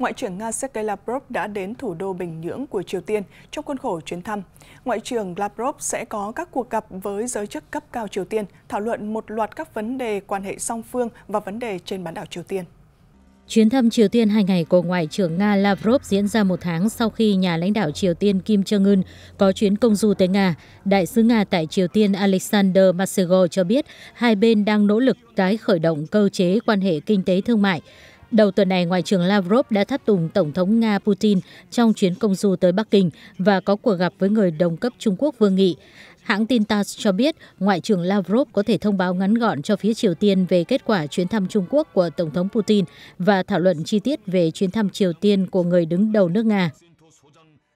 Ngoại trưởng Nga Sergei Lavrov đã đến thủ đô Bình Nhưỡng của Triều Tiên trong khuôn khổ chuyến thăm. Ngoại trưởng Lavrov sẽ có các cuộc gặp với giới chức cấp cao Triều Tiên, thảo luận một loạt các vấn đề quan hệ song phương và vấn đề trên bán đảo Triều Tiên. Chuyến thăm Triều Tiên hai ngày của Ngoại trưởng Nga Lavrov diễn ra một tháng sau khi nhà lãnh đạo Triều Tiên Kim Jong-un có chuyến công du tới Nga. Đại sứ Nga tại Triều Tiên Alexander Masego cho biết hai bên đang nỗ lực tái khởi động cơ chế quan hệ kinh tế thương mại. Đầu tuần này, Ngoại trưởng Lavrov đã tháp tùng Tổng thống Nga Putin trong chuyến công du tới Bắc Kinh và có cuộc gặp với người đồng cấp Trung Quốc Vương Nghị. Hãng tin TASS cho biết Ngoại trưởng Lavrov có thể thông báo ngắn gọn cho phía Triều Tiên về kết quả chuyến thăm Trung Quốc của Tổng thống Putin và thảo luận chi tiết về chuyến thăm Triều Tiên của người đứng đầu nước Nga.